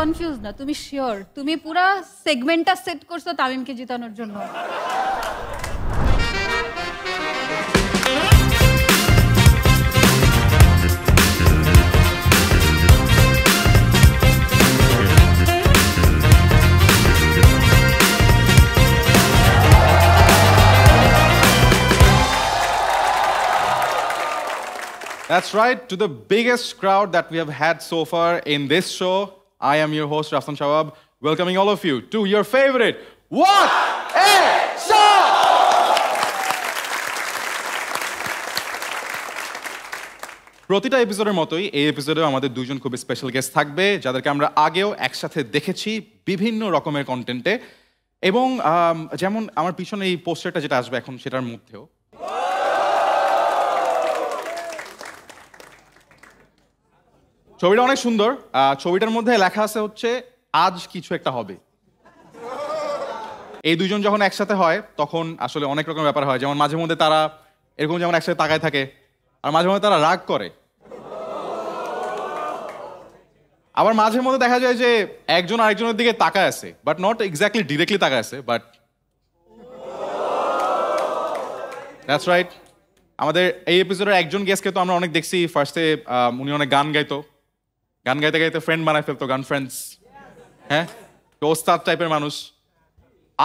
Confuse না তুমি sure তুমি পুরো সেগমেন্টটা সেট করছো তামিমকে জিতানোর জন্য That's right, to the biggest crowd that we have had so far in this show. I am your host, Rafsan Shawab, welcoming all of you to your favorite What a Show! প্রতিটা এপিসোডের মতোই এই এপিসোডেও আমাদের দুজন খুব special guest থাকবে যাদেরকে আমরা আগেও একসাথে দেখেছি বিভিন্ন রকমের কন্টেন্টে এবং যেমন আমার পিছনে এই পোস্টারটা যেটা আসবে এখন সেটার মধ্যেও ছবিটা অনেক সুন্দর ছবিটার মধ্যে লেখা আছে হচ্ছে আজ কিছু একটা হবে এই দুজন যখন একসাথে হয় তখন আসলে অনেক রকম ব্যাপার হয় যেমন মাঝে মধ্যে তারা এরকম যেমন একসাথে তাকায় থাকে আর মাঝে মধ্যে তারা রাগ করে আবার মাঝে মধ্যে দেখা যায় যে একজন আরেকজনের দিকে তাকায় আছে বাট নট এক্স্যাক্টলি ডিরেক্টলি তাকায় আছে বাট দ্যাটস রাইট আমাদের এই এপিসোডের একজন গেস্টকে তো আমরা অনেক দেখছি ফার্স্টে উনি অনেক গান গাইতো গান গাইতে গাইতে ফ্রেন্ড বানায় ফেলতো গান ফ্রেন্ডস হ্যাঁ তো ওস্তাদ টাইপের মানুষ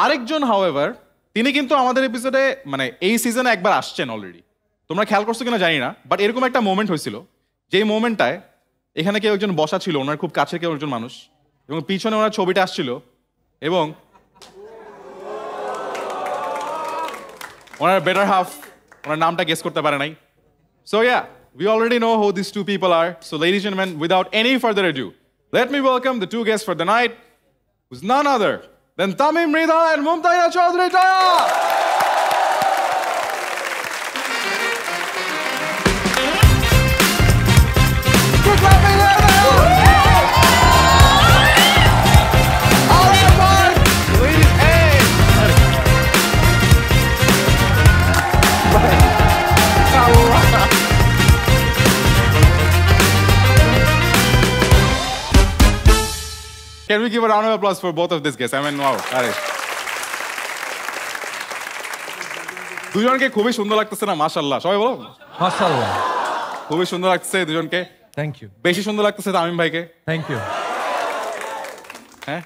আরেকজন হাওয়েভার তিনি কিন্তু আমাদের এপিসোডে মানে এই সিজনে একবার আসছেন অলরেডি তোমরা খেয়াল করছো কিনা জানি না বাট এরকম একটা মোমেন্ট হয়েছিল যেই মোমেন্টটায় এখানে কেউ একজন বসা ছিল ওনার খুব কাছের কেউ একজন মানুষ এবং পিছনে ওনার ছবিটা আসছিল এবং ওনার বেটার হাফ ওনার নামটা গেস করতে পারে নাই so yeah We already know who these two people are. So, ladies and gentlemen, without any further ado, let me welcome the two guests for the night, who's none other than Tamim Rida and Mumtaina Chaudhary. Can we give a round of applause for both of these guests? I mean, wow, দুজনকে খুবই সুন্দর লাগতেছে না মাশাল্লাহ সবাই বলো মাশাল্লাহ খুবই সুন্দর লাগতেছে দুজনকে থ্যাংক ইউ বেশি সুন্দর লাগতেছে তামিম ভাইকে থ্যাংক ইউ হ্যাঁ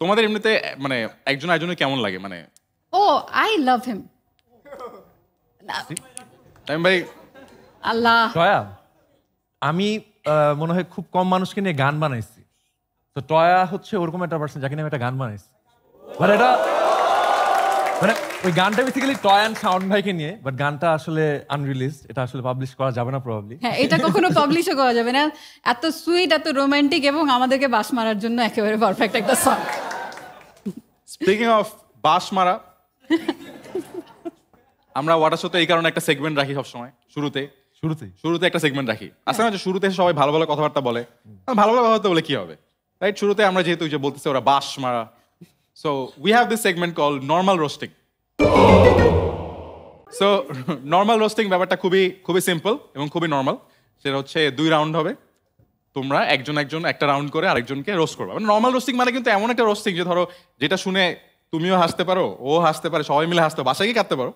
তোমাদের এমনিতে মানে একজন আরেকজনের কেমন লাগে মানে ও আই লাভ হিম তামিম ভাই আল্লাহ আমি মনে হয় খুব কম মানুষকে নিয়ে গান বানাইছি তো টয়া হচ্ছে ওরকম একটা পার্সন যাকে নিয়ে আমি একটা গান বানাইছি মানে এটা মানে ওই গানটা বেসিক্যালি টয় অ্যান্ড সাউন্ড ভাইকে নিয়ে বাট গানটা আসলে আনরিলিজ এটা আসলে পাবলিশ করা যাবে না প্রবাবলি হ্যাঁ এটা কখনো পাবলিশও করা যাবে না এত সুইট এত রোমান্টিক এবং আমাদেরকে বাস মারার জন্য একেবারে পারফেক্ট একটা সং স্পিকিং অফ বাস মারা আমরা ওয়াটার শোতে এই কারণে একটা সেগমেন্ট রাখি সবসময় শুরুতে শুরুতে শুরুতে একটা সেগমেন্ট রাখি হ্যাঁ। আসলে না যে শুরুতে সবাই ভালো ভালো কথাবার্তা বলে ভালো ভালো কথাবার্তা বলে কি হবে রাইট শুরুতে আমরা যেহেতু যে বলতেছি ওরা বাস মারা so we have this segment call normal roasting so normal roasting ব্যাপারটা খুবই খুবই সিম্পল এবং খুবই নর্মাল সেটা হচ্ছে দুই রাউন্ড হবে তোমরা একজন একজন একটা রাউন্ড করে আরেকজনকে রোস্ট করবে মানে নর্মাল রোস্টিং মানে কিন্তু এমন একটা রোস্টিং যে ধরো যেটা শুনে তুমিও হাসতে পারো ও হাসতে পারে সবাই মিলে হাসতে বাসায় গিয়ে কাটতে পারো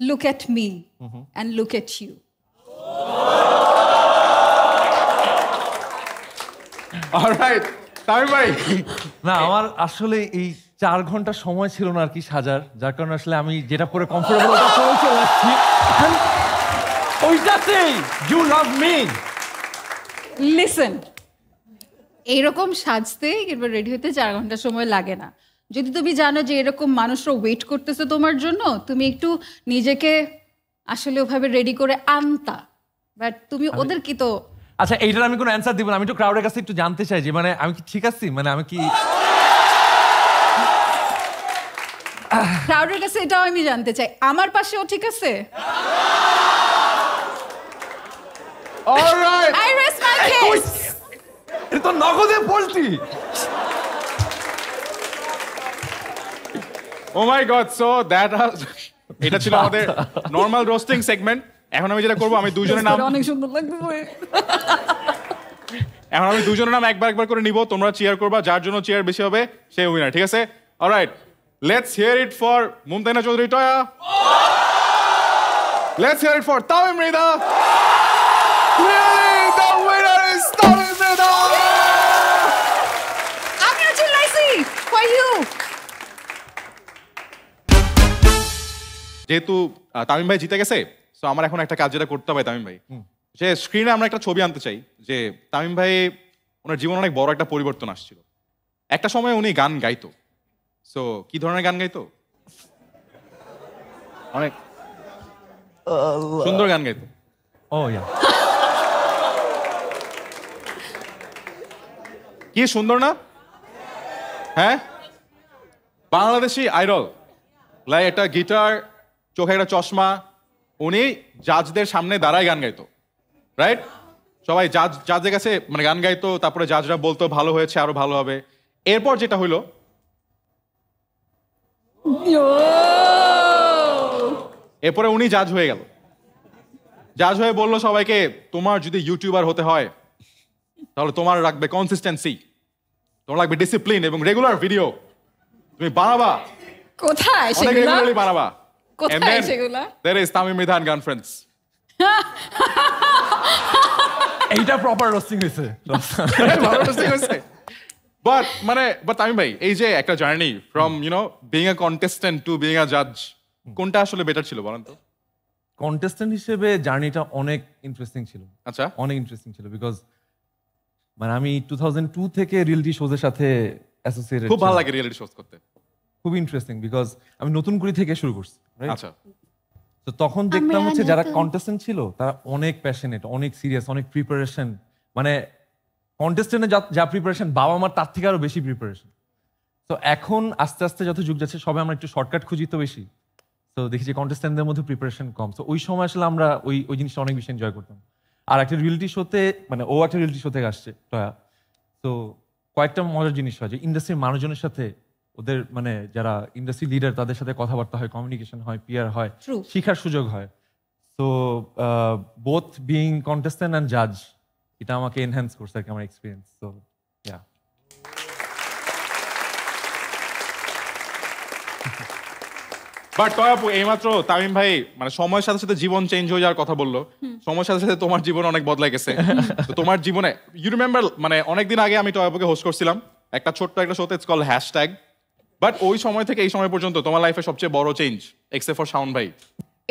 look at me mm-hmm. and look at you. All right. ভাই না আমার আসলে এই চার ঘন্টা সময় ছিল না আর কি সাজার যার কারণে আসলে আমি যেটা পরে কমফোর্টেবল ওটা পরে ওইটাতেই ইউ লাভ মি লিসেন এইরকম সাজতে এবার রেডি হতে চার ঘন্টা সময় লাগে না যদি তুমি জানো যে এরকম মানুষরা ওয়েট করতেছে তোমার জন্য তুমি একটু নিজেকে আসলে ওভাবে রেডি করে আনতা বাট তুমি ওদের কি তো আচ্ছা এইটার আমি কোনো অ্যান্সার দিব না আমি একটু ক্রাউডের কাছে একটু জানতে চাই যে মানে আমি কি ঠিক আছি মানে আমি কি ক্রাউডের কাছে এটাও আমি জানতে চাই আমার পাশেও ঠিক আছে alright I rest my case এটা তো নগদে পোল্টি oh my god so that এটা ছিল আমাদের নর্মাল রোস্টিং সেগমেন্ট এখন আমি যেটা করবো আমি দুজনের নাম অনেক সুন্দর লাগবে এখন আমি দুজনের নাম একবার একবার করে নিব তোমরা চেয়ার করবা যার জন্য চেয়ার বেশি হবে সে উইনার ঠিক আছে alright let's hear it for Mumtaina Chowdhury Toya let's hear it for Tamim Mridha যেহেতু তামিম ভাই জিতে গেছে সো আমার এখন একটা কাজ যেটা করতে হবে তামিম ভাই যে স্ক্রিনে আমরা একটা ছবি আনতে চাই যে তামিম ভাই ওনার জীবনে অনেক বড় একটা পরিবর্তন আসছিল একটা সময় উনি গান গাইতো সো কি ধরনের গান গাইতো অনেক সুন্দর গান গাইতো ও ইয়া কি সুন্দর না হ্যাঁ বাংলাদেশি আইডল লাই একটা গিটার চোখে একটা চশমা উনি জাজদের সামনে দাঁড়ায় গান গাইতো রাইট সবাই জাজ জাজের কাছে মানে গান গাইতো তারপরে জাজরা বলতো ভালো হয়েছে আরো ভালো হবে এরপর যেটা হইলো এরপরে উনি জাজ হয়ে গেল জাজ হয়ে বলল সবাইকে তোমার যদি ইউটিউবার হতে হয় তাহলে তোমার রাখবে কনসিস্টেন্সি তোমার লাগবে ডিসিপ্লিন এবং রেগুলার ভিডিও তুমি বানাবা কোথায় বানাবা কোথায় সেগুলা দের ইজ তামিম মিধান গান এইটা প্রপার রোস্টিং হয়েছে বাট মানে বাট তামিম ভাই এই যে একটা journey from you know being a contestant to being a জাজ কোনটা আসলে বেটার ছিল বলেন তো কন্টেস্ট্যান্ট হিসেবে জার্নিটা অনেক ইন্টারেস্টিং ছিল আচ্ছা অনেক ইন্টারেস্টিং ছিল বিকজ মানে আমি টু থাউজেন্ড টু থেকে রিয়েলিটি শোজের সাথে অ্যাসোসিয়েটেড খুব ভালো লাগে রিয়েলিটি শোজ করতে খুব ইন্টারেস্টিং বিকজ আমি নতুন করে থেকে শুরু করছি আচ্ছা তো তখন দেখতাম হচ্ছে যারা কন্টেস্টেন্ট ছিল তারা অনেক প্যাশনেট অনেক সিরিয়াস অনেক প্রিপারেশন মানে কন্টেস্টেন্টের যা প্রিপারেশন বাবা মার তার থেকে আরো বেশি প্রিপারেশন তো এখন আস্তে আস্তে যত যুগ যাচ্ছে সবাই আমরা একটু শর্টকাট খুঁজি তো বেশি তো দেখি যে কন্টেস্টেন্টদের মধ্যে প্রিপারেশন কম তো ওই সময় আসলে আমরা ওই ওই জিনিসটা অনেক বেশি এনজয় করতাম আর একটা রিয়েলিটি শোতে মানে ও একটা রিয়েলিটি শো থেকে আসছে তো কয়েকটা মজার জিনিস হয় যে ইন্ডাস্ট্রির মানুষজনের সাথে ওদের মানে যারা ইন্ডাস্ট্রি লিডার তাদের সাথে কথাবার্তা হয় কমিউনিকেশন হয় পিয়ার হয় শিখার সুযোগ হয় so both being contestant and জাজ এটা আমাকে এনহ্যান্স করছে আর কি আমার এক্সপিরিয়েন্স সো ইয়া বাট তয়াপু এইমাত্র তামিম ভাই মানে সময়ের সাথে সাথে জীবন চেঞ্জ হয়ে যাওয়ার কথা বললো সময়ের সাথে সাথে তোমার জীবন অনেক বদলাই গেছে তোমার জীবনে ইউ রিমেম্বার মানে অনেকদিন আগে আমি তয়াপুকে হোস্ট করছিলাম একটা ছোট্ট একটা শোতে ইটস কল হ্যাশট্যাগ বাট ওই সময় থেকে এই সময় পর্যন্ত তোমার লাইফে সবচেয়ে বড় চেঞ্জ এক্সেপ্ট ফর শাওন ভাই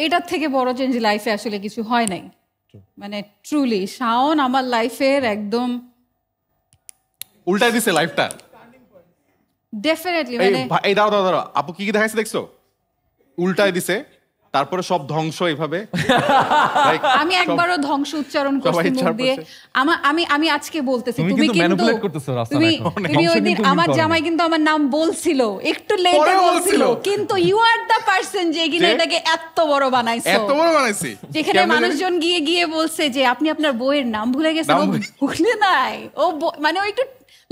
এটার থেকে বড় চেঞ্জ লাইফে আসলে কিছু হয় নাই মানে ট্রুলি শাওন আমার লাইফের একদম উল্টা দিছে লাইফটা ডেফিনেটলি মানে এই দাও দাও দাও আপু কি কি দেখাইছে দেখছো উল্টা দিছে তারপরে সব ধ্বংস এইভাবে আমি একবারও ধ্বংস উচ্চারণ করছি মুখ দিয়ে আমার আমি আমি আজকে বলতেছি তুমি কিন্তু তুমি তুমি ওই দিন আমার জামাই কিন্তু আমার নাম বলছিল একটু লেটে বলছিল কিন্তু ইউ আর দা পারসন যে কিনা এটাকে এত বড় বানাইছো এত বড় বানাইছি যেখানে মানুষজন গিয়ে গিয়ে বলছে যে আপনি আপনার বইয়ের নাম ভুলে গেছেন ভুলে নাই ও মানে ওই একটু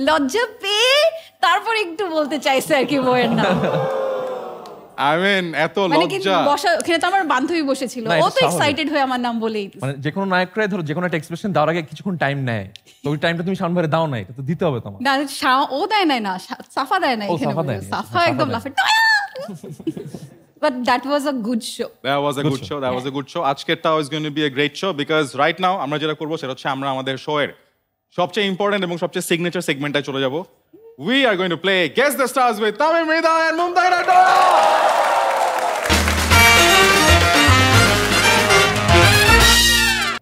লজ্জা পেয়ে তারপর একটু বলতে চাইছে আর কি বইয়ের নাম আই মিন এত মানে লজ্জা বসা ওখানে তো আমার বান্ধবী বসেছিল ও তো এক্সাইটেড হয়ে আমার নাম বলেই মানে যে কোনো নায়করাই ধরো যে কোনো একটা এক্সপ্রেশন আগে কিছুক্ষণ টাইম নেয় তো ওই টাইমটা তুমি সামনে দাও না এটা তো দিতে হবে তোমার না ও দেয় না না সাফা দেয় না এখানে সাফা একদম লাফে আমরা যেটা করবো সেটা হচ্ছে আমরা আমাদের শো এর সবচেয়ে ইম্পর্টেন্ট এবং সবচেয়ে সিগনেচার সেগমেন্টে চলে যাব we are going to play Guess the Stars with Tamil Mehta and Mumtai Ratta.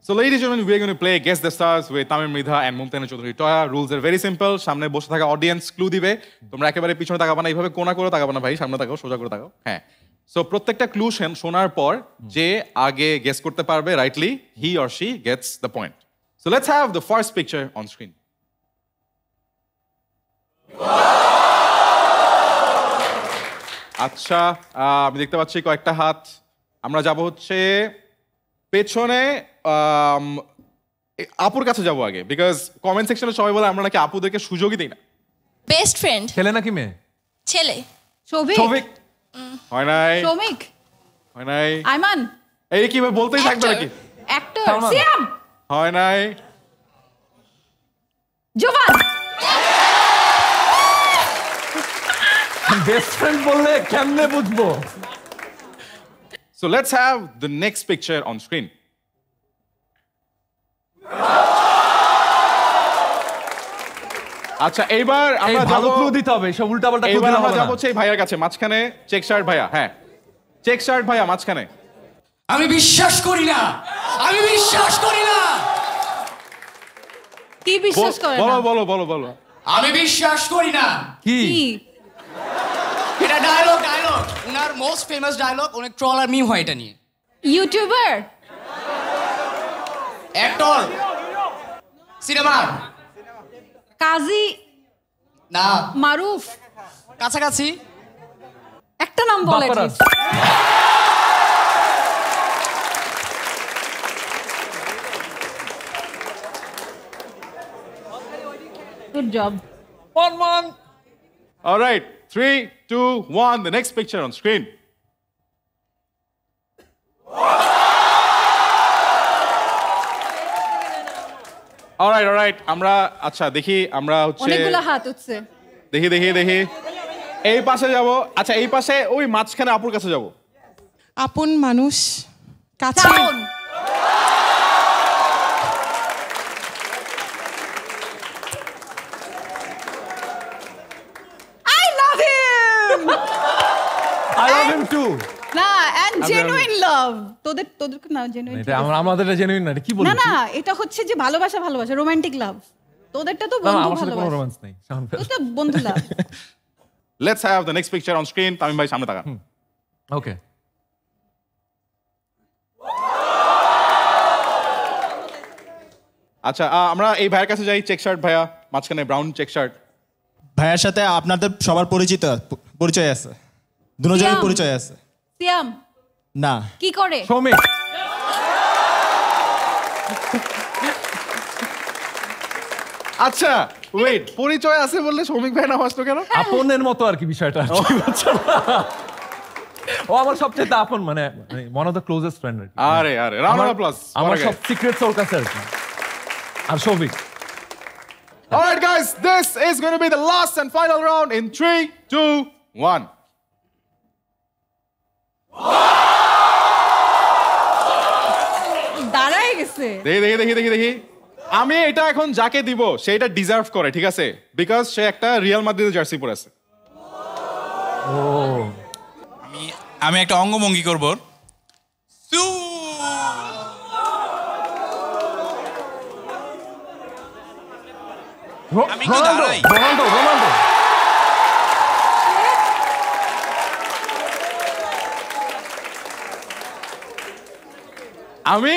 So ladies and gentlemen, we are going to play Guess the Stars with Tamim Midha and Mumtana Choudhury Toya. Rules are very simple. সামনে বসে থাকা clue clue দিবে তোমরা একেবারে পিছনে তাকাবা না এইভাবে কোনা করে তাকাবা না ভাই সামনে তাকাও সোজা করে তাকাও হ্যাঁ সো প্রত্যেকটা ক্লু শোনার পর যে আগে গেস করতে পারবে rightly he or she gets the point so lets have the first picture on screen আচ্ছা আমি দেখতে পাচ্ছি কয়েকটা হাত আমরা যাব হচ্ছে পেছনে আপুর কাছে যাব আগে বিকজ কমেন্ট সেকশনে সবাই বলে আমরা নাকি আপুদেরকে সুযোগই দিই না বেস্ট ফ্রেন্ড ছেলে নাকি মেয়ে ছেলে শোভিক শোভিক হয় নাই সৌমিক হয় নাই আইমান এই কি বলতেই থাকবে নাকি অ্যাক্টর সিয়াম হয় নাই জোভান বেস্ট বললে কেমনে বুঝবো so let's have the next picture on screen আচ্ছা এইবার আমরা ভালো ক্লু দিতে হবে সব উল্টাপাল্টা ক্লু দিলে হবে যাবো সেই ভাইয়ার কাছে মাঝখানে চেক শার্ট ভাইয়া হ্যাঁ চেক শার্ট ভাইয়া মাঝখানে আমি বিশ্বাস করি না আমি বিশ্বাস করি না কি বিশ্বাস করে বলো বলো বলো বলো আমি বিশ্বাস করি না কি ডায়লগ ডায়লগ ওনার মোস্ট ফেমাস ডায়লগ অনেক ট্রল আর মিম হয় এটা নিয়ে ইউটিউবার অ্যাক্টর সিনেমা কাজী না মারুফ কাছাকাছি একটা নাম বলে good job on man alright Three, two, one. The next picture on screen. Alright alright আমরা আচ্ছা দেখি আমরা হচ্ছে অনেকগুলো হাত উঠছে দেখি দেখি দেখি এই পাশে যাব আচ্ছা এই পাশে ওই মাঝখানে আপুর কাছে যাব আপন মানুষ কাছে তোদের তোদের না জেনুইন আমাদের জেনুইন না কি বলছিস না না এটা হচ্ছে যে ভালোবাসা ভালোবাসা রোমান্টিক লাভ তোদেরটা তো বন্ধু ভালোবাসা বন্ধু love let's have the next picture on screen Tamim ভাই সামনে ওকে আচ্ছা আমরা এই ভাইয়ের কাছে যাই চেক শার্ট ভাইয়া মাঝখানে ব্রাউন চেক শার্ট ভাইয়ার সাথে আপনাদের সবার পরিচিত পরিচয় আছে দুজনের পরিচয় আছে সিয়াম না কি করে শ্রমিক আচ্ছা ওয়েট পরিচয় আছে বললে শ্রমিক ভাই নাম আসলো কেন হ্যাঁ। আপনের মতো আর কি বিষয়টা ও আমার সবচেয়ে আপন মানে one of the closest friend আরে আরে রামানা প্লাস আমার সব সিক্রেট ওর কাছে আর কি আর শ্রমিক All right, guys, this is going to be the last and final round in three, two, one. আছে দেখি দেখি দেখি দেখি আমি এটা এখন যাকে দিব সে এটা ডিজার্ভ করে ঠিক আছে বিকজ সে একটা রিয়াল মাদ্রিদ জার্সি পরে আছে আমি আমি একটা অঙ্গভঙ্গি করব আমি আমি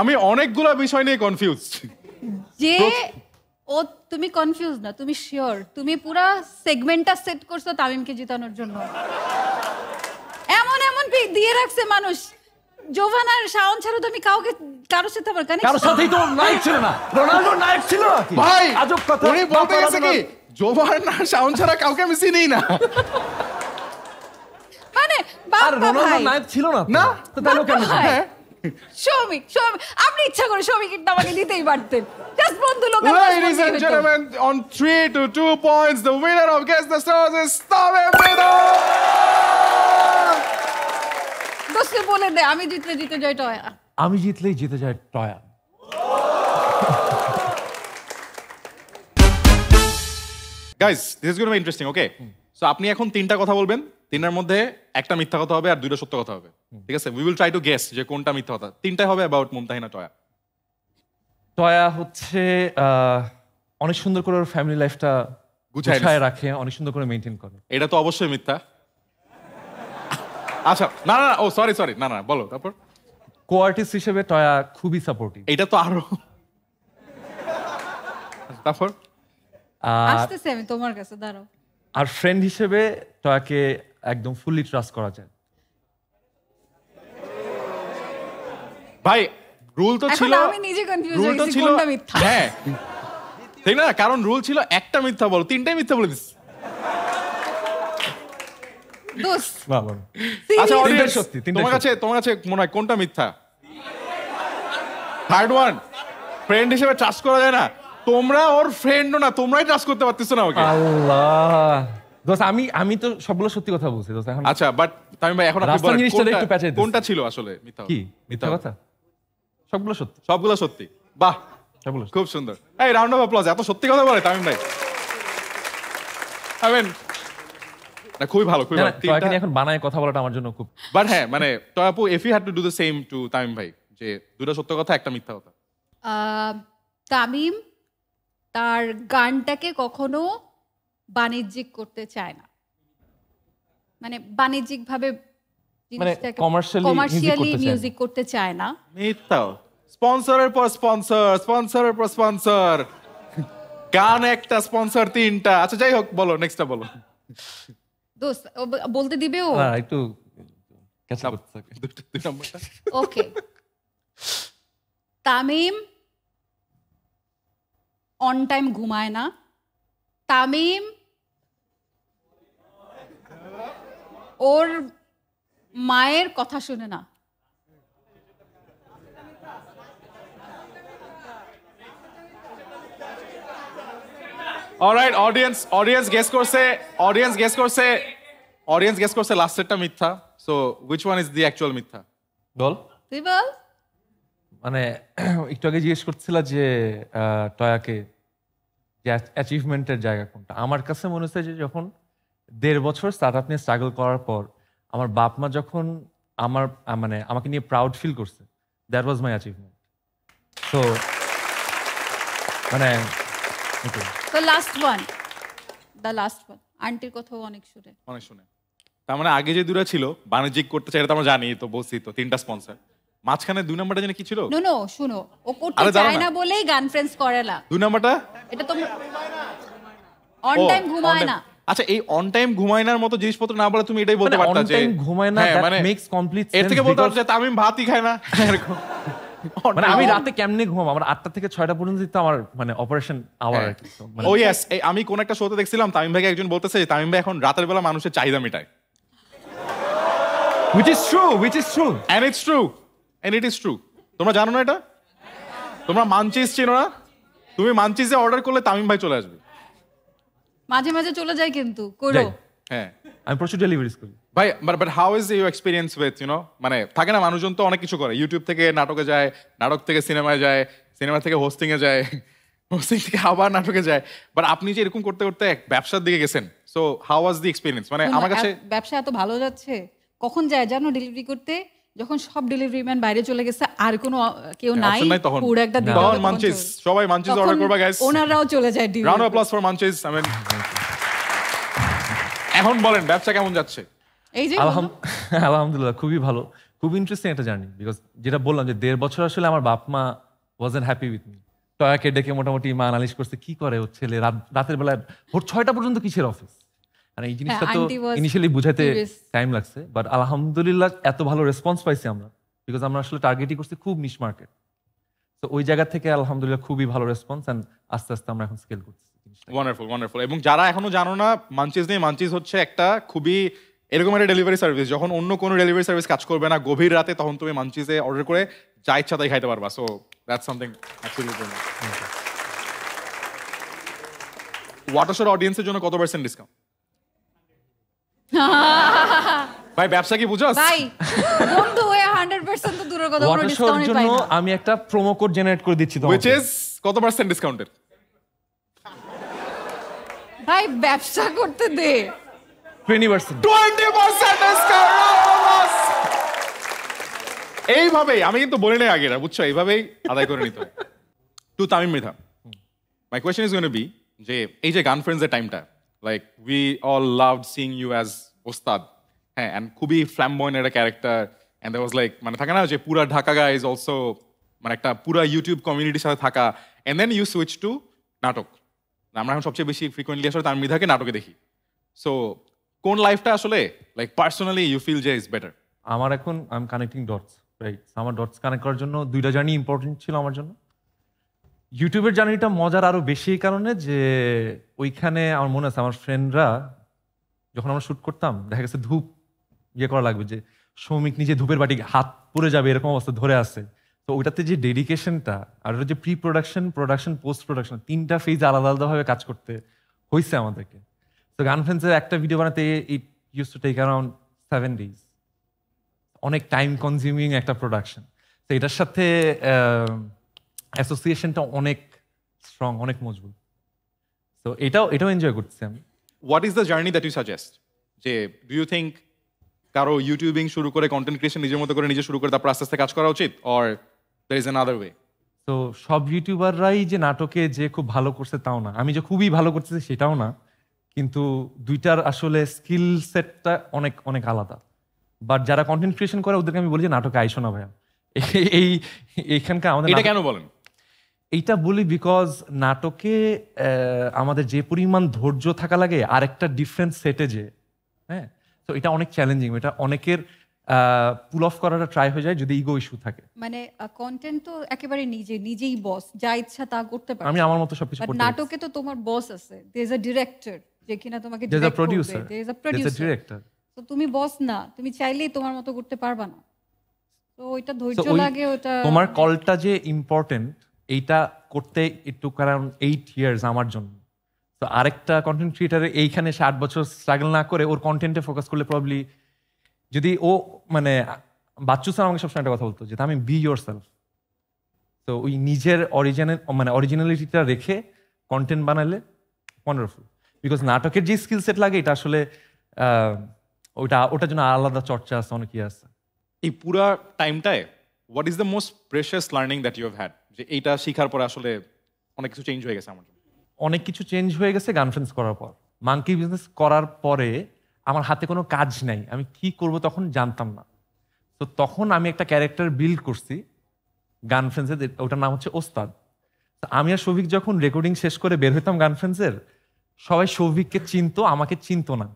আমি অনেকগুলো বিষয় নিয়ে কনফিউজ যে ও তুমি কনফিউজ না তুমি শিওর তুমি পুরা সেগমেন্টটা সেট করছো তামিমকে জিতানোর জন্য এমন এমন পিক দিয়ে রাখছে মানুষ জোভান আর শাওন ছাড়া তুমি কাউকে কারো সাথে আমার কানে কারো সাথেই তো নায়ক ছিল না রোনাল্ডো নায়ক ছিল না ভাই আজব কথা উনি বলতে গেছে কি জোভান আর শাওন ছাড়া কাউকে আমি চিনি না মানে আর রোনাল্ডো নায়ক ছিল না না তো তাহলে কেন সৌমিক সৌমিক আপনি ইচ্ছা করে সৌমিক আমাকে নিতেই পারতেন জাস্ট বন্ধু লোক Ladies and gentlemen, on 3 to 2 points, the winner of Guess the Stars is Stave Medo! দোস্তে বলে দে আমি জিতলে জিতে যাই টয়া আমি জিতলেই জিতে যায় Toya guys this is gonna be interesting okay so আপনি এখন তিনটা কথা বলবেন তিনটার মধ্যে একটা মিথ্যা কথা হবে আর দুইটা সত্য কথা হবে ঠিক আছে we will try to guess যে কোনটা মিথ্যা কথা তিনটাই হবে অ্যাবাউট মুমতাহিনা টয়া টয়া হচ্ছে অনেক সুন্দর করে ওর ফ্যামিলি লাইফটা গুছায় রাখে অনেক সুন্দর করে মেনটেন করে এটা তো অবশ্যই মিথ্যা আচ্ছা না না ও সরি সরি না না বলো তারপর কো আর্টিস্ট হিসেবে টয়া খুবই সাপোর্টিভ এটা তো আরো তারপর আসতেছে আমি তোমার কাছে দাঁড়াও আর ফ্রেন্ড হিসেবে টয়াকে একদম ফুললি ট্রাস্ট করা যায় ভাই রুল তো ছিল আমি নিজে কনফিউজ রুল তো মিথ্যা হ্যাঁ ঠিক না কারণ রুল ছিল একটা মিথ্যা বলো তিনটাই মিথ্যা বলে দিস আচ্ছা সত্যি তোমার কাছে তোমার কাছে মনে হয় কোনটা মিথ্যা থার্ড ওয়ান ফ্রেন্ড হিসেবে ট্রাস্ট করা যায় না তোমরা ওর ফ্রেন্ডও না তোমরাই ট্রাস্ট করতে পারতেছো না ওকে আল্লাহ দোস আমি আমি তো সবগুলো সত্যি কথা বলছি দোস এখন আচ্ছা বাট তামিম ভাই এখন কোনটা ছিল আসলে মিথ্যা কি মিথ্যা কথা সবগুলো সত্যি সবগুলো সত্যি বাহ সবগুলো খুব সুন্দর এই রাউন্ড অফ এত সত্যি কথা বলে তামিম ভাই আই মিন না খুবই ভালো খুবই ভালো এখন বানায় কথা বলাটা আমার জন্য খুব বাট হ্যাঁ মানে টয়াপু if you had to do the same to Tamim ভাই যে দুটো সত্য কথা একটা মিথ্যা কথা তামিম তার গানটাকে কখনো বাণিজ্যিক করতে চায় না মানে বাণিজ্যিকভাবে কমার্শিয়ালি মানে মিউজিক করতে চায় না মিথ্যাও স্পন্সরের পর স্পন্সর স্পন্সরের পর স্পন্সর গান একটা স্পন্সর তিনটা আচ্ছা যাই হোক বলো নেক্সটটা বলো দোস্ত বলতে দিবে ও হ্যাঁ একটু catch up okay Tamim on time ঘুমায় না তামিম ওর মায়ের কথা শুনে না অলরাইট অডিয়েন্স অডিয়েন্স গেস করছে অডিয়েন্স গেস করছে অডিয়েন্স গেস করছে লাস্টেরটা মিথ্যা so which one is the actual মিথ্যা বল তুই বল মানে একটু আগে জিজ্ঞেস করছিল যে টয়াকে যে অ্যাচিভমেন্টের জায়গা কোনটা আমার কাছে মনে হচ্ছে যে যখন দেড় বছর স্টার্ট আপ নিয়ে স্ট্রাগল করার পর আমার বাপ মা যখন আমার মানে আমাকে নিয়ে প্রাউড ফিল করছে that was my achievement so মানে the last one the last one আন্টির কথাও অনেক শুনে অনেক শুনে তার মানে আগে যে দুটা ছিল বাণিজ্যিক করতে চাই তো আমরা জানি তো বলছি তো তিনটা স্পন্সর মাঝখানে দুই নাম্বারটা কি ছিল নো নো শুনো ও করতে চায় না বলেই গান ফ্রেন্ডস করে দুই নাম্বারটা এটা তো অন টাইম ঘুমায় না আচ্ছা এই অন টাইম ঘুমায়নার মতো জিনিসপত্র না বলে তুমি এটাই বলতে মানে পারতা যে অন টাইম ঘুমায় না দ্যাট মেক্স কমপ্লিট সেন্স এর থেকে বলতে পারছো তামিম ভাতই খায় না এরকম মানে আমি রাতে কেমনে ঘুম আমার আটটা থেকে ছয়টা পর্যন্ত তো আমার মানে অপারেশন আওয়ার ও ইয়েস আমি কোন একটা শোতে দেখছিলাম তামিম ভাইকে একজন বলতেছে তামিম ভাই এখন রাতের বেলা মানুষের চাহিদা মেটায় which is true which is true and it's true and it is true তোমরা জানো না এটা তোমরা মানচিস চেনো না তুমি মানচিসে অর্ডার করলে তামিম ভাই চলে আসবে মাঝে মাঝে চলে যায় কিন্তু করো হ্যাঁ আমি প্রচুর ডেলিভারিজ করি ভাই but how is you experience with you know মানে থাকে না মানুষজন তো অনেক কিছু করে ইউটিউব থেকে নাটকে যায় নাটক থেকে সিনেমায় যায় সিনেমা থেকে হোস্টিংয়ে যায় হোস্টিং থেকে আবার নাটকে যায় বাট আপনি যে এরকম করতে করতে এক ব্যবসার দিকে গেছেন so how was the experience মানে আমার কাছে ব্যবসা এত ভালো যাচ্ছে কখন যায় জানো ডেলিভারি করতে যখন সব ডেলিভারি ম্যান বাইরে চলে গেছে আর কোনো কেউ নাই পুরো একটা দিন মানচিস সবাই মানচিস অর্ডার করবা গাইস ওনারাও চলে যায় রাউন্ড অফ প্লাস ফর মানচিস আই মিন এখন বলেন ব্যবসা কেমন যাচ্ছে এই যে আলহামদুলিল্লাহ খুবই ভালো খুব ইন্টারেস্টিং একটা জার্নি বিকজ যেটা বললাম যে দেড় বছর আসলে আমার বাপ মা was unhappy with me টয়াকে ডেকে মোটামুটি মা অ্যানালিস করছে কি করে ও ছেলে রাতের বেলায় ভোর ছয়টা পর্যন্ত কিসের অফিস মানে এই জিনিসটা হ্যাঁ, তো ইনিশিয়ালি বুঝাইতে টাইম লাগছে বাট আলহামদুলিল্লাহ এত ভালো রেসপন্স পাইছি আমরা বিকজ আমরা আসলে টার্গেটই করছি খুব নিশ মার্কেট তো ওই জায়গা থেকে আলহামদুলিল্লাহ খুবই ভালো রেসপন্স অ্যান্ড আস্তে আস্তে আমরা এখন স্কেল করছি ওয়ান্ডারফুল ওয়ান্ডারফুল এবং যারা এখনো জানো না মানচিস নেই মানচিস হচ্ছে একটা খুবই এরকম একটা ডেলিভারি সার্ভিস যখন অন্য কোনো ডেলিভারি সার্ভিস কাজ করবে না গভীর রাতে তখন তুমি মানচিসে অর্ডার করে যা ইচ্ছা তাই খাইতে পারবা সো দ্যাটস সামথিং ওয়াটারশোর অডিয়েন্সের জন্য কত পার্সেন্ট ডিসকাউন্ট ভাই ব্যবসা কি বুঝাস ভাই বন্ধু হয়ে 100% তো দূরের কথা কোনো ডিসকাউন্ট জন্য আমি একটা প্রোমো কোড জেনারেট করে দিচ্ছি তোমাকে which is কত পার্সেন্ট ডিসকাউন্টের ভাই ব্যবসা করতে দে 20% ডিসকাউন্ট এইভাবেই আমি কিন্তু বলি নাই আগে বুঝছো এইভাবেই আদায় করে to Tamim Mridha my question is be যে এই যে গান এর টাইমটা like we all love sing you as Ostad হ্যাঁ অ্যান্ড খুবই ফ্ল্যামবয়েন একটা character and the was like মানে থাকে না যে পুরা ঢাকা গা ইজ অলসো মানে একটা পুরা ইউটিউব কমিউনিটির সাথে থাকা and then you switch to নাটক আমরা এখন সবচেয়ে বেশি ফ্রিকোয়েন্টলি আসলে তার মৃধাকে নাটকে দেখি সো কোন লাইফটা আসলে লাইক পার্সোনালি ইউ ফিল যে ইজ বেটার আমার এখন I am connecting dots right আমার ডটস কানেক্ট করার জন্য দুইটা জার্নি ইম্পর্টেন্ট ছিল আমার জন্য ইউটিউবের জার্নিটা মজার আরও বেশি এই কারণে যে ওইখানে আমার মনে আছে আমার ফ্রেন্ডরা যখন আমরা শ্যুট করতাম দেখা গেছে ধূপ ইয়ে করা লাগবে যে শ্রমিক নিজে ধূপের বাটি হাত পুড়ে যাবে এরকম অবস্থা ধরে আছে তো ওটাতে যে ডেডিকেশনটা আর ওটা যে pre production production post production তিনটা ফেজ আলাদা আলাদাভাবে কাজ করতে হয়েছে আমাদেরকে তো গান ফ্রেন্ডসের একটা ভিডিও বানাতে it use to take around seven days অনেক টাইম কনজিউমিং একটা প্রোডাকশন তো এটার সাথে অ্যাসোসিয়েশনটা অনেক স্ট্রং অনেক মজবুত তো এটাও এটাও এনজয় করছি আমি what is the journey that you suggest যে ডু ইউ থিঙ্ক কারো ইউটিউবিং শুরু করে কন্টেন্ট ক্রিয়েশন নিজের মতো করে নিজে শুরু করে তারপর আস্তে আস্তে কাজ করা উচিত or there is another way তো সব ইউটিউবাররাই যে নাটকে যে খুব ভালো করছে তাও না আমি যে খুবই ভালো করতেছি সেটাও না কিন্তু দুইটার আসলে স্কিল সেটটা অনেক অনেক আলাদা বাট যারা কন্টেন্ট ক্রিয়েশন করে ওদেরকে আমি বলি যে নাটকে আইসো না ভাইয়া এই এইখানকার আমাদের এটা কেন বলেন এইটা বলি বিকজ নাটকে আমাদের যে পরিমাণ ধৈর্য থাকা লাগে আরেকটা ডিফারেন্ট সেটে যে হ্যাঁ তো এটা অনেক চ্যালেঞ্জিং এটা অনেকের পুল অফ করাটা ট্রাই হয়ে যায় যদি ইগো ইস্যু থাকে মানে কন্টেন্ট তো একেবারে নিজে নিজেই বস যা ইচ্ছা তা করতে পারে আমি আমার মতো সবকিছু করতে নাটকে তো তোমার বস আছে দেয়ার ইজ আ ডিরেক্টর যে কিনা তোমাকে there is a producer there is a producer director তো তুমি বস না তুমি চাইলেই তোমার মতো করতে পারবা না তো ওইটা ধৈর্য লাগে ওটা তোমার কলটা যে ইম্পর্টেন্ট এইটা করতে একটু কারণ এইট ইয়ার্স আমার জন্য তো আরেকটা কন্টেন্ট ক্রিয়েটারের এইখানে সে আট বছর স্ট্রাগল না করে ওর কন্টেন্টে ফোকাস করলে প্রবলি যদি ও মানে বাচ্চু স্যার আমাকে সবসময় একটা কথা বলতো যে আমি বি ইউর সেলফ তো ওই নিজের অরিজিনাল মানে অরিজিনালিটিটা রেখে কন্টেন্ট বানালে ওয়ান্ডারফুল বিকজ নাটকের যে স্কিল সেট লাগে এটা আসলে ওইটা ওটার জন্য আলাদা চর্চা আছে অনেক ইয়ে আছে এই পুরা টাইমটায় what is the most precious learning that you had যে এইটা শেখার পরে আসলে অনেক কিছু চেঞ্জ হয়ে গেছে আমার অনেক কিছু চেঞ্জ হয়ে গেছে গান ফ্রেন্স করার পর মাঙ্কি বিজনেস করার পরে আমার হাতে কোনো কাজ নাই আমি কি করব তখন জানতাম না তো তখন আমি একটা ক্যারেক্টার বিল্ড করছি গান ওটার নাম হচ্ছে ওস্তাদ তো আমি আর সৌভিক যখন রেকর্ডিং শেষ করে বের হইতাম গান ফ্রেন্ডসের সবাই সৌভিককে চিনতো আমাকে চিনতো না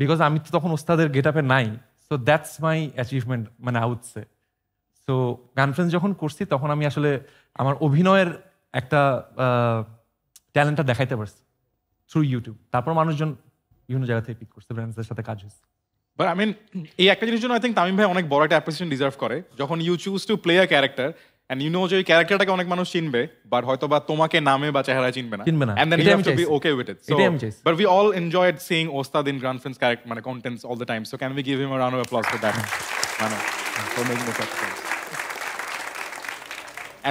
বিকজ আচ্ছা। আমি তো তখন ওস্তাদের গেট আপে নাই সো দ্যাটস মাই অ্যাচিভমেন্ট মানে আউটসে সো কনফারেন্স যখন করছি তখন আমি আসলে আমার অভিনয়ের একটা ট্যালেন্টটা দেখাইতে পারছি থ্রু ইউটিউব তারপর মানুষজন বিভিন্ন জায়গা থেকে পিক করছে ব্র্যান্ডসদের সাথে কাজ হয়েছে বাট আই মিন এই একটা জিনিস জন্য আই থিঙ্ক তামিম ভাই অনেক বড় একটা অ্যাপ্রিসিয়েশন ডিজার্ভ করে যখন you choose to play a character and you know যে ওই ক্যারেক্টারটাকে অনেক মানুষ চিনবে বাট হয়তো বা তোমাকে নামে বা চেহারা চিনবে না চিনবে না and then you have to be okay with it so but we all enjoyed seeing Ostad in grand friends character মানে contents all the time so can we give him a round of applause for that মানে making the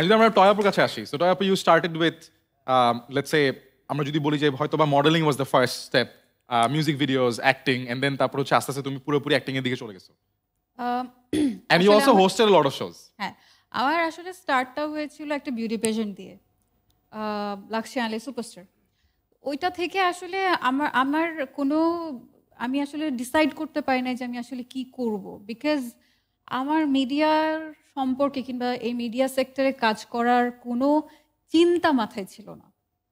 যদি আমরা টয়াপুর কাছে আসি সো টয়াপুর you started with let's say আমরা যদি বলি যে হয়তো বা modelling was the first step music videos acting and then তারপর হচ্ছে আস্তে আস্তে তুমি পুরোপুরি অ্যাক্টিং এর দিকে চলে গেছো and you also hosted lot of shows হ্যাঁ আমার আসলে স্টার্টটা হয়েছিল একটা বিউটি পেশেন্ট দিয়ে লাক্সি আলে সুপারস্টার ওইটা থেকে আসলে আমার আমার কোনো আমি আসলে ডিসাইড করতে পারি না যে আমি আসলে কি করব বিকজ আমার মিডিয়ার সম্পর্কে কিংবা এই মিডিয়া সেক্টরে কাজ করার কোনো চিন্তা মাথায় ছিল না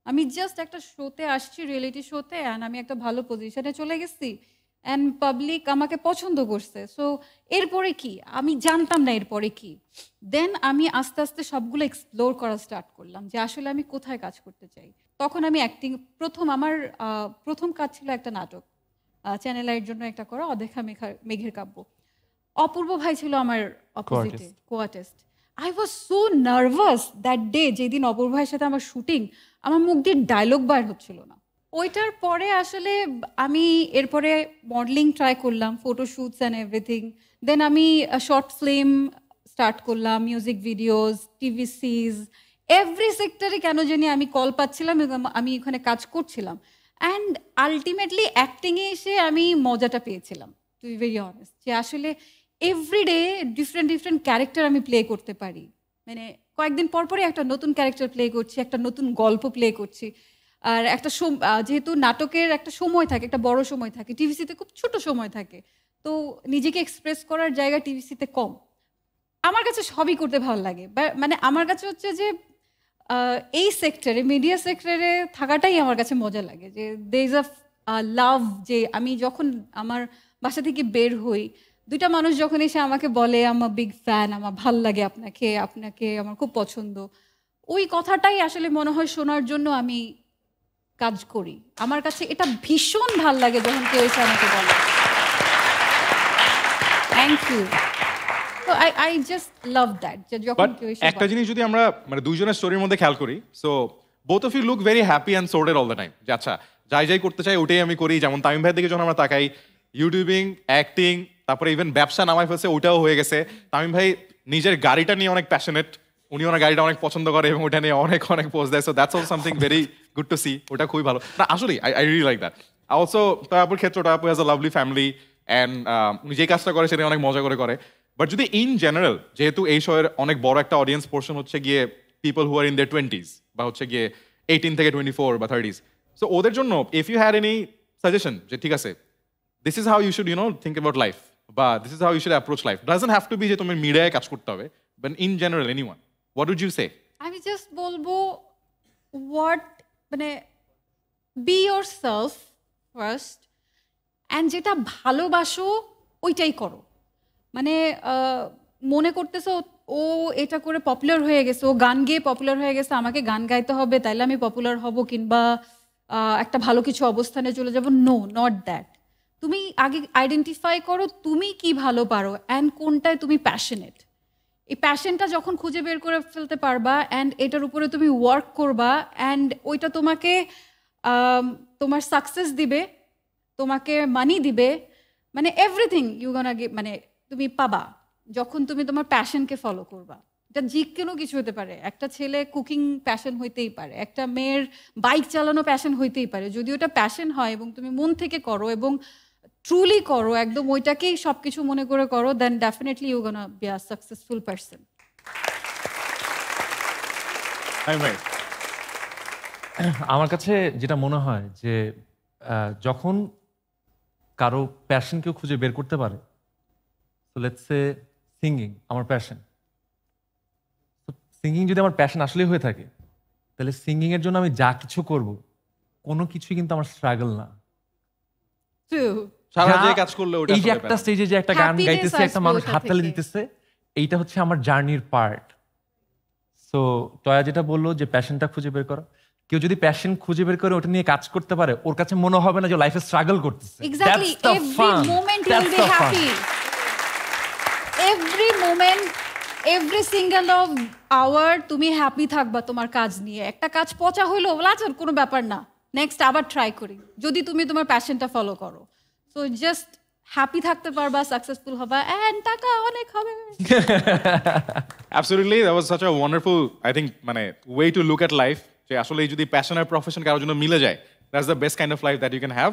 আমি জাস্ট একটা শোতে আসছি রিয়েলিটি শোতে অ্যান্ড আমি একটা ভালো পজিশনে চলে গেছি অ্যান্ড পাবলিক আমাকে পছন্দ করছে সো এরপরে কি আমি জানতাম না এরপরে কি দেন আমি আস্তে আস্তে সবগুলো এক্সপ্লোর করা স্টার্ট করলাম যে আসলে আমি কোথায় কাজ করতে চাই তখন আমি অ্যাক্টিং প্রথম আমার প্রথম কাজ ছিল একটা নাটক চ্যানেল আইয়ের জন্য একটা করা অদেখা মেঘা মেঘের কাব্য অপূর্ব ভাই ছিল আমার অপোজিটে কোয়াটেস্ট I was so nervous that day যেদিন অপর সাথে আমার শুটিং আমার মুখ দিয়ে ডায়লগ বার হচ্ছিল না ওইটার পরে আসলে আমি এরপরে মডেলিং ট্রাই করলাম ফটোশ্যুটস অ্যান্ড এভরিথিং দেন আমি শর্ট ফিল্ম স্টার্ট করলাম মিউজিক ভিডিওস টিভি সিজ এভরি সেক্টরে কেন জানি আমি কল পাচ্ছিলাম এবং আমি ওখানে কাজ করছিলাম অ্যান্ড আলটিমেটলি অ্যাক্টিংয়ে এসে আমি মজাটা পেয়েছিলাম টু ভেরি অনেস্ট যে আসলে every day different different character আমি প্লে করতে পারি মানে কয়েকদিন পর পরে একটা নতুন ক্যারেক্টার প্লে করছি একটা নতুন গল্প প্লে করছি আর একটা যেহেতু নাটকের একটা সময় থাকে একটা বড় সময় থাকে টিভিসিতে খুব ছোট সময় থাকে তো নিজেকে এক্সপ্রেস করার জায়গা টিভিসিতে কম আমার কাছে সবই করতে ভালো লাগে মানে আমার কাছে হচ্ছে যে এই সেক্টরে মিডিয়া সেক্টরে থাকাটাই আমার কাছে মজা লাগে যে দে ইজ আ লাভ যে আমি যখন আমার বাসা থেকে বের হই দুটা মানুষ যখন এসে আমাকে বলে আমার বিগ ফ্যান আমার ভাল লাগে আপনাকে আপনাকে আমার খুব পছন্দ ওই কথাটাই আসলে মনে হয় শোনার জন্য আমি কাজ করি আমার কাছে এটা ভীষণ ভাল লাগে যখন কেউ এসে আমাকে বলে থ্যাংক ইউ তো I I just love that যখন কেউ এসে একটা জিনিস যদি আমরা মানে দুইজনের স্টোরির মধ্যে খেয়াল করি so both of you look very happy and sorted all the time যে আচ্ছা যাই যাই করতে চাই ওটাই আমি করি যেমন তামিম ভাইয়ের দিকে যখন আমরা তাকাই ইউটিউবিং অ্যাক্টিং তারপরে ইভেন ব্যবসা নামাই ফেলছে ওটাও হয়ে গেছে তামিম ভাই নিজের গাড়িটা নিয়ে অনেক প্যাশনেট উনি ওনার গাড়িটা অনেক পছন্দ করে এবং ওটা নিয়ে অনেক অনেক পোস্ট দেয় so that's all something very good to see ওটা খুবই ভালো না আসলেই I I really like that also তারপর ক্ষেত্রে টয়াপু has a lovely family and উনি যে কাজটা করে সেটা অনেক মজা করে করে বাট যদি ইন জেনারেল যেহেতু এই শোয়ের অনেক বড় একটা অডিয়েন্স পোর্শন হচ্ছে গিয়ে people who are in the twenties বা হচ্ছে গিয়ে এইটিন থেকে টোয়েন্টি ফোর বা থার্টিজ সো ওদের জন্য if you had any suggestion যে ঠিক আছে this is how you should you know think about life বা this is how you should approach life doesn't have to be যে তুমি মিডিয়ায় কাজ করতে হবে but in general anyone what would you say আমি জাস্ট বলবো what মানে be yourself first and যেটা ভালোবাসো ওইটাই করো মানে মনে করতেছো ও এটা করে পপুলার হয়ে গেছে ও গান গেয়ে পপুলার হয়ে গেছে আমাকে গান গাইতে হবে তাইলে আমি পপুলার হব কিংবা একটা ভালো কিছু অবস্থানে চলে যাব নো নট দ্যাট তুমি আগে আইডেন্টিফাই করো তুমি কি ভালো পারো অ্যান্ড কোনটায় তুমি প্যাশনেট এই প্যাশনটা যখন খুঁজে বের করে ফেলতে পারবা অ্যান্ড এটার উপরে তুমি ওয়ার্ক করবা অ্যান্ড ওইটা তোমাকে তোমার সাকসেস দিবে তোমাকে মানি দিবে মানে এভরিথিং ইউ আগে মানে তুমি পাবা যখন তুমি তোমার প্যাশনকে ফলো করবা এটা জিক কেনও কিছু হতে পারে একটা ছেলে কুকিং প্যাশন হইতেই পারে একটা মেয়ের বাইক চালানো প্যাশন হইতেই পারে যদি ওটা প্যাশন হয় এবং তুমি মন থেকে করো এবং ট্রুলি করো একদম ওইটাকেই সব কিছু মনে করে করো then definitely you gonna be a successful person আমার কাছে যেটা মনে হয় যে যখন কারো প্যাশন কেউ খুঁজে বের করতে পারে তো লেটস সে সিঙ্গিং আমার প্যাশন সিঙ্গিং যদি আমার প্যাশন আসলেই হয়ে থাকে তাহলে সিঙ্গিংয়ের জন্য আমি যা কিছু করব কোনো কিছুই কিন্তু আমার স্ট্রাগল না এই যে একটা স্টেজে যে একটা গান গাইতেছে একটা মানুষ হাততালি দিতেছে এইটা হচ্ছে আমার জার্নির পার্ট সো টয়া যেটা বললো যে প্যাশনটা খুঁজে বের কেউ যদি প্যাশন খুঁজে বের করে ওটা নিয়ে কাজ করতে পারে ওর কাছে মনে হবে না যে লাইফে স্ট্রাগল করতেছে every moment every moment every single of our তুমি হ্যাপি থাকবা তোমার কাজ নিয়ে একটা কাজ পচা হইলো আচ্ছা কোনো ব্যাপার না নেক্সট আবার ট্রাই করি যদি তুমি তোমার প্যাশনটা ফলো করো সো জাস্ট হ্যাপি থাকতে পারবা সাকসেসফুল হবা এন্ড টাকা অনেক হবে absolutely that was such a wonderful I think মানে way to look at life যে আসলে যদি প্যাশন আর প্রফেশন কারোর জন্য মিলে যায় that's the best kind of life that you can have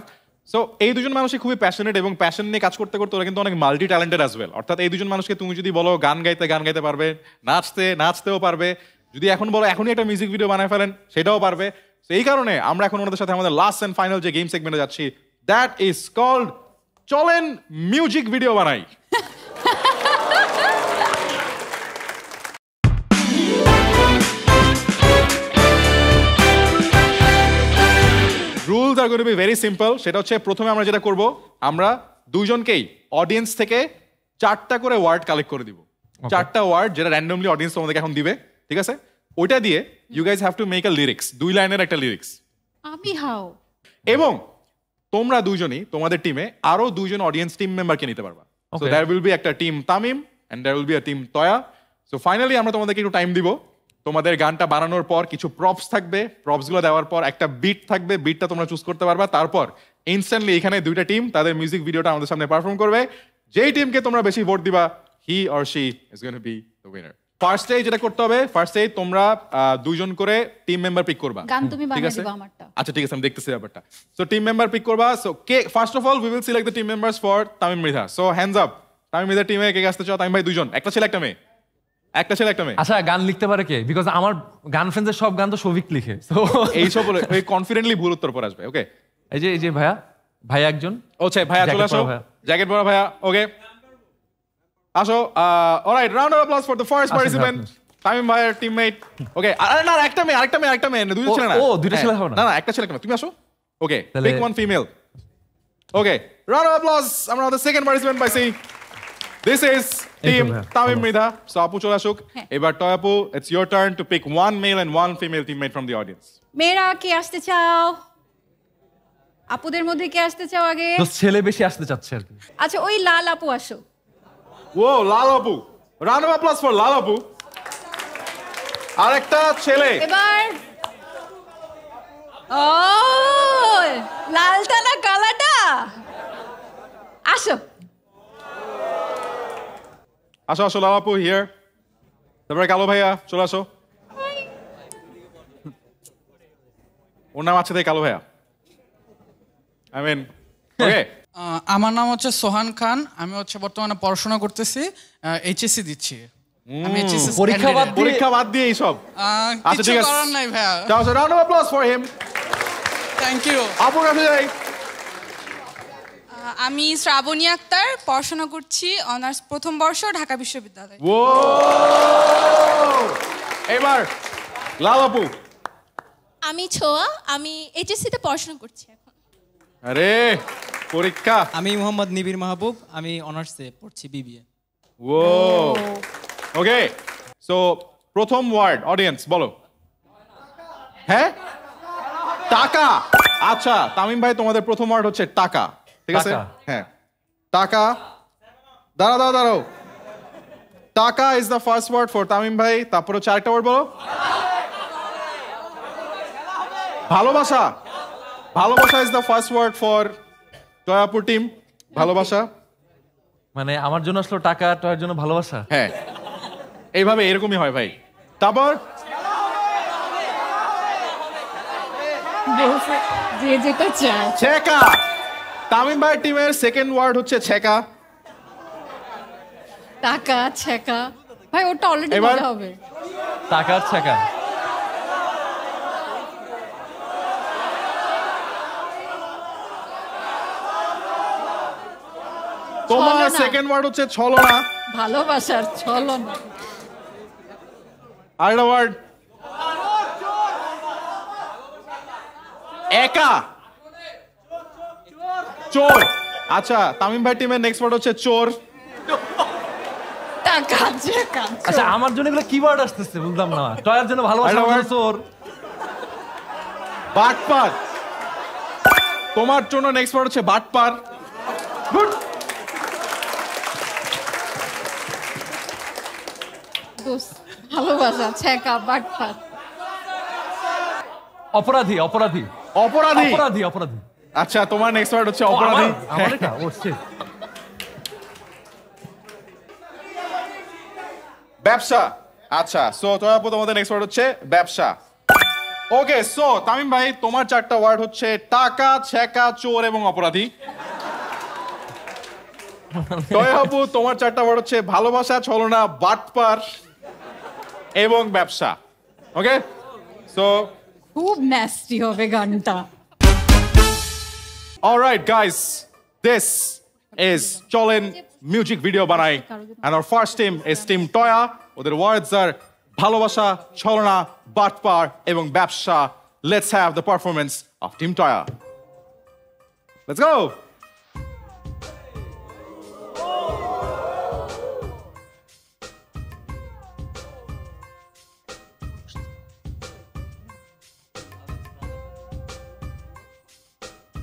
so এই দুজন মানুষই খুবই প্যাশনেট এবং প্যাশন নিয়ে কাজ করতে করতে ওরা কিন্তু অনেক মাল্টি ট্যালেন্টেড অ্যাজ ওয়েল অর্থাৎ এই দুজন মানুষকে তুমি যদি বলো গান গাইতে গান গাইতে পারবে নাচতে নাচতেও পারবে যদি এখন বলো এখনই একটা মিউজিক ভিডিও বানায় ফেলেন সেটাও পারবে তো এই কারণে আমরা এখন ওনাদের সাথে আমাদের লাস্ট অ্যান্ড ফাইনাল যে গেম সেগমেন্টে যাচ্ছি দ্যাট ইজ কল্ড চলেন মিউজিক ভিডিও বানাই rules are gotta be very simple সেটা হচ্ছে প্রথমে আমরা যেটা করব আমরা দুজনকেই অডিয়েন্স থেকে চারটা করে ওয়ার্ড কালেক্ট করে দিব চারটা ওয়ার্ড যেটা র্যান্ডমলি অডিয়েন্স তোমাদেরকে এখন দিবে ঠিক আছে ওইটা দিয়ে you guys have to make a lyrics দুই লাইনের একটা লিরিক্স আমি হাও এবং তোমরা দুজনেই তোমাদের টিমে আরো দুজন অডিয়েন্স টিম মেম্বারকে নিতে পারবা সো দ্যার উইল বি একটা team Tamim and there will be a team Toya so finally আমরা তোমাদেরকে একটু টাইম দিব তোমাদের গানটা বানানোর পর কিছু প্রপস থাকবে প্রপসগুলো দেওয়ার পর একটা বিট থাকবে বিটটা তোমরা চুজ করতে পারবা তারপর ইনস্ট্যান্টলি এখানে দুইটা টিম তাদের মিউজিক ভিডিওটা আমাদের সামনে পারফর্ম করবে যেই টিমকে তোমরা বেশি ভোট দিবা he or she is gonna be the winner first যেটা করতে হবে ফার্স্ট এ তোমরা দুইজন করে টিম মেম্বার পিক করবা গান তুমি বানিয়ে দিবা আমারটা আচ্ছা ঠিক আছে আমি দেখতেছি ব্যাপারটা সো টিম মেম্বার পিক করবা সো কে first of all we will select the team members for Tamim Mridha so hands up Tamim Mridha টিমে কে আসতে চাও তামিম ভাই দুইজন একটা ছেলে একটা মেয়ে একটা ছেলে একটা মেয়ে আচ্ছা গান লিখতে পারে কে বিকজ আমার গান ফ্রেন্ডসের সব গান তো সৌভিক লিখে সো এই সব বলে ওই কনফিডেন্টলি ভুল উত্তর পর আসবে ওকে এই যে এই যে ভাইয়া ভাই একজন ও ভাইয়া চলে আসো জ্যাকেট পরা ভাইয়া ওকে আসো alright round of applause for the first participant Tamim ভাইয়ের টিমমেট ওকে আরে না একটা মেয়ে আরেকটা মেয়ে আরেকটা মেয়ে দুটো ছেলে না ও দুটো হ্যাঁ, ছেলে হবে না না না একটা ছেলে কেন তুমি আসো okay pick one female okay round of applause আমরা আমাদের সেকেন্ড পার্টিসিপেন্ট পাইছি this is team Tamim Mridha so আপু চলে আসুক হ্যাঁ। এবার টয় আপু it's your turn to pick one male and one female teammate from the audience মেয়েরা কে আসতে চাও আপুদের মধ্যে কে আসতে চাও আগে ছেলে বেশি আসতে চাচ্ছে আর কি আচ্ছা ওই লাল আপু আসো ও লালাবু রান অফ প্লাস ফর লালাবু আর একটা ছেলে এবার লালটা না কালাটা আসো আসো আসো লালাপু হিয়ার তারপরে কালো ভাইয়া চলে আসো ওর নাম আছে তাই কালো ভাইয়া আই আমার নাম হচ্ছে সোহান খান আমি হচ্ছে বর্তমানে পড়াশোনা করতেছি এইচএসসি দিচ্ছি পরীক্ষা বাদ পরীক্ষা বাদ দিয়ে আচ্ছা, আমি শ্রাবণী আক্তার পড়াশোনা করছি অনার্স প্রথম বর্ষ ঢাকা বিশ্ববিদ্যালয় এবার লাল আপু আমি ছোয়া আমি তে পড়াশোনা করছি আরে পরীক্ষা আমি মোহাম্মদ নিবির মাহবুব আমি অনার্সে পড়ছি বিবিএ ও ওকে সো প্রথম ওয়ার্ড অডিয়েন্স বলো হ্যাঁ টাকা আচ্ছা তামিম ভাই তোমাদের প্রথম ওয়ার্ড হচ্ছে টাকা ঠিক আছে হ্যাঁ টাকা দাঁড়া দাঁড়া দাঁড়াও টাকা is the first word for Tamim ভাই তারপর হচ্ছে আরেকটা ওয়ার্ড বলো ভালোবাসা ভালোবাসা is the first word for জয়াপুর টিম ভালোবাসা মানে আমার জন্য আসলো টাকা টাকার জন্য ভালোবাসা হ্যাঁ এইভাবে এরকমই হয় ভাই তারপর যে যেটা চায় ছেকা তামিম ভাই টিমের সেকেন্ড ওয়ার্ড হচ্ছে ছেকা টাকা ছেকা ভাই ওটা অলরেডি হবে টাকা ছেকা তোমার সেকেন্ড ওয়ার্ড হচ্ছে ছলনা ভালোবাসার ছলনা আর ওয়ার্ড একা চোর আচ্ছা তামিম ভাই টিমের নেক্সট ওয়ার্ড হচ্ছে চোর আচ্ছা আমার জন্য এগুলো কিওয়ার্ড আসতেছে বুঝলাম না টয়ার জন্য ভালোবাসা চোর বাটপার তোমার জন্য নেক্সট ওয়ার্ড হচ্ছে বাটপার ভালোবাসা অপরাধী অপরাধী অপরাধী অপরাধী অপরাধী আচ্ছা তোমার নেক্সট ওয়ার্ড হচ্ছে অপরাধী ব্যবসা আচ্ছা সো তোমার নেক্সট ওয়ার্ড হচ্ছে ব্যবসা ওকে সো তামিম ভাই তোমার চারটা ওয়ার্ড হচ্ছে টাকা ছেকা চোর এবং অপরাধী তোমার চারটা ওয়ার্ড হচ্ছে ভালোবাসা ছলনা বাটপার এবং ব্যবসা ওকে সো খুব ন্যাস্টি হবে গানটা অলরাইট গাইস দিস ইজ চলেন মিউজিক ভিডিও বানাই and our first team is team Toya ওদের ওয়ার্ডস আর ভালোবাসা ছলনা বাটপার এবং ব্যবসা let's have the performance of team Toya let's go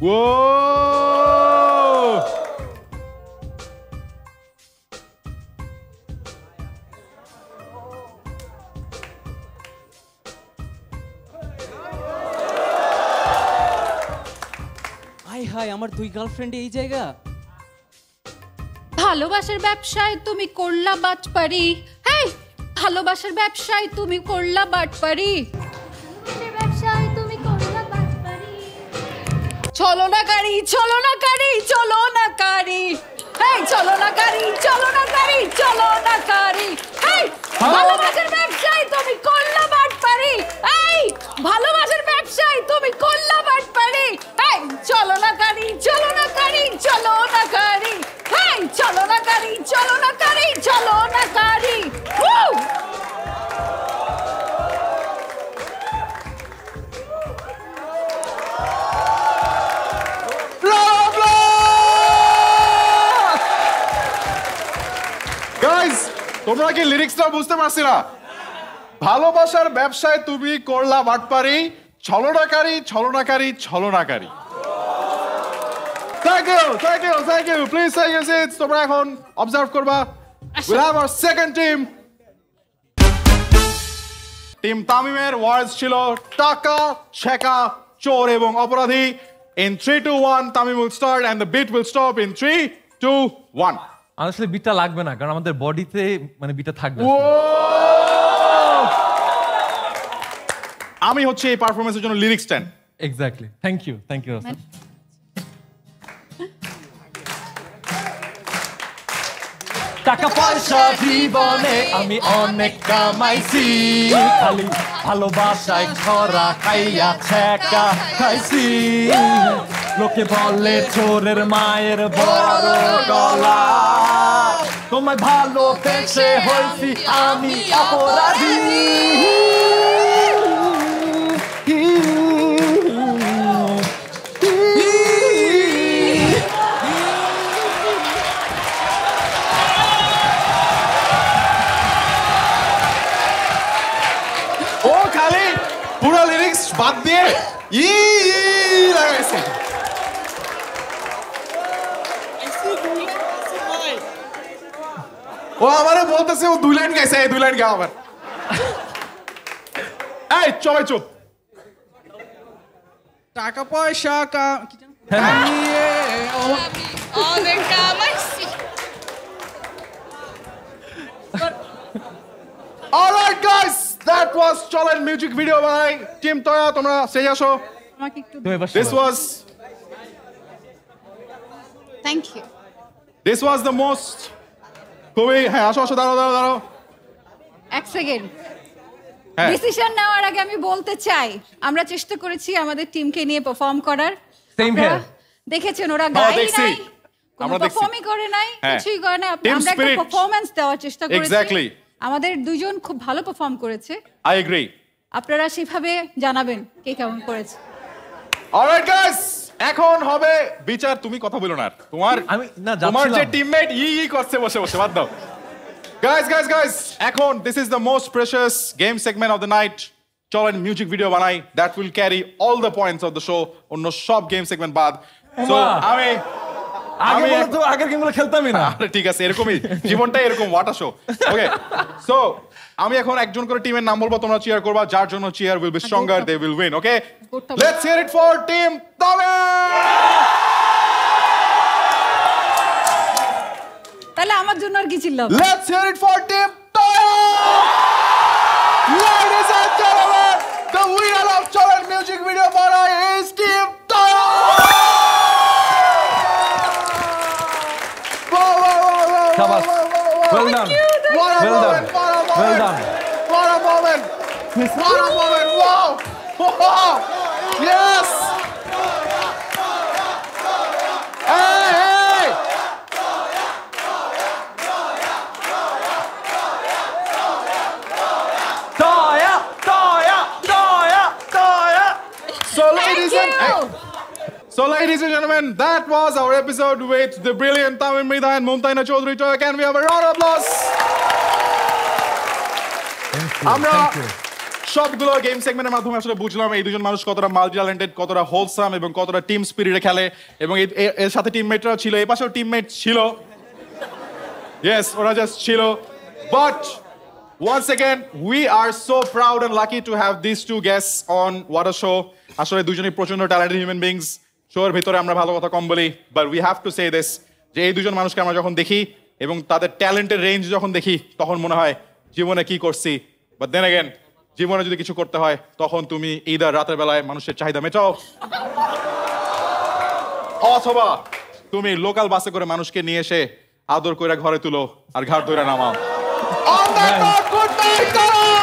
Whoa! Hi hi আমার দুই গার্লফ্রেন্ড এই জায়গা ভালোবাসার ব্যবসায় তুমি করলা বাট পারি হ্যাঁ ভালোবাসার ব্যবসায় তুমি করলা বাট পারি চলনাকারী ছলনাকারী চলনাকারী এই ছলনাকারী চলনাকারী চলনাকারী হ্যাঁ? এই ভালোবাসার ব্যবসায় তুমি করলা বাট পারি এই ভালোবাসার ব্যবসায় তুমি করলা বাট পারি এই চলনাকারী চলনাকারী ছলনাকারী এই চলনাকারী চলনাকারী ছলনাকারী তোমরা কি লিরিক্সটা বুঝতে পারছি না ভালোবাসার ব্যবসায় তুমি করলা বাটপারি ছলনাকারী ছলনাকারী ছলনাকারী thank you thank you thank you please thank you তোমরা এখন অবজার্ভ করবা we have our second team team তামিমের ওয়ার্ডস ছিল টাকা ছেকা চোর এবং অপরাধী in three two one Tamim will start and the beat will stop in three two one আসলে বিটা লাগবে না কারণ আমাদের বডিতে মানে বিটা থাকবে আমি হচ্ছে এই পারফরমেন্সের জন্য lyrics stand exactly thank you thank you টাকা পয়সা জীবনে আমি অনেক কামাইছি খালি ভালোবাসায় খরা খাইয়া ছেকা খাইছি লোকে বলে চোরের মায়ের বড় গলা তোমায় ভালো পেছে হয়েছি আমি অপরাধী ও খালি লিরিক্স বাদ দিয়ে ই ও আমারে বলতেছে ও দুই লাইন গাইছে এই দুই লাইন গাও আবার এই চলে চুপ টাকা পয়সা হ্যাঁ। আসো মোস্ট তুমি হ্যাঁ আসো আসো দাঁড়াও দাঁড়াও দাঁড়াও এক সেকেন্ড হ্যাঁ। ডিসিশন নেওয়ার আগে আমি বলতে চাই আমরা চেষ্টা করেছি আমাদের টিমকে নিয়ে পারফর্ম করার দেখেছেন ওরা গাই নাই আমরা পারফর্মই করে নাই হ্যাঁ। কিছুই করে না আমরা একটা পারফরম্যান্স দেওয়ার চেষ্টা করেছি আমাদের দুজন খুব ভালো পারফর্ম করেছে আই এগ্রি আপনারা সেভাবে জানাবেন কে কেমন করেছে অলরাইট গাইস এখন হবে বিচার তুমি কথা বলো না তোমার আমি না তোমার যে টিমমেট ই ই করছে বসে বসে বাদ দাও গাইস গাইস গাইস এখন this is the most precious game segment of the night চলো মিউজিক ভিডিও বানাই that will carry all the points of the show অন্য সব গেম সেগমেন্ট বাদ সো আমি আগে বলতো তো আগের গেমগুলো খেলতামই না আরে ঠিক আছে এরকমই জীবনটা এরকম ওয়াটার শো ওকে সো আমি এখন একজন করে টিমের নাম বলবো তোমরা চেয়ার করবা যার জন্য chair will be stronger they will win okay let's hear it for team তবে তাহলে আমার জন্য আর কি ছিল let's hear it for team Well done. Thank you, thank well you. done. Well done. whoa! Whoa! Yes! So ladies and gentlemen, that was our episode with the brilliant Tamim Mehta and Mumtaina Chaudhary Toya. Can we have a round of applause? you. সবগুলো game সেগমেন্টের মাধ্যমে আসলে বুঝলাম এই দুজন মানুষ কতটা multi talented কতটা হোলসাম এবং কতটা টিম স্পিরিটে খেলে এবং এর সাথে টিমমেটরাও ছিল এই পাশেও টিমমেট ছিল ইয়েস ওরা জাস্ট ছিল but once again, we are so proud and lucky to have this two guests on What a আসলে দুজনই প্রচন্ড ট্যালেন্টেড হিউম্যান বিংস শোর ভিতরে আমরা ভালো কথা কম বলি but we have to say this যে এই দুজন মানুষকে আমরা যখন দেখি এবং তাদের ট্যালেন্টের রেঞ্জ যখন দেখি তখন মনে হয় জীবনে কি করছি বাট দেন অ্যাগেন জীবনে যদি কিছু করতে হয় তখন তুমি ঈদার রাতের বেলায় মানুষের চাহিদা মেটাও অথবা তুমি লোকাল বাসে করে মানুষকে নিয়ে এসে আদর করে ঘরে তুলো আর ঘাট ধরে নামাও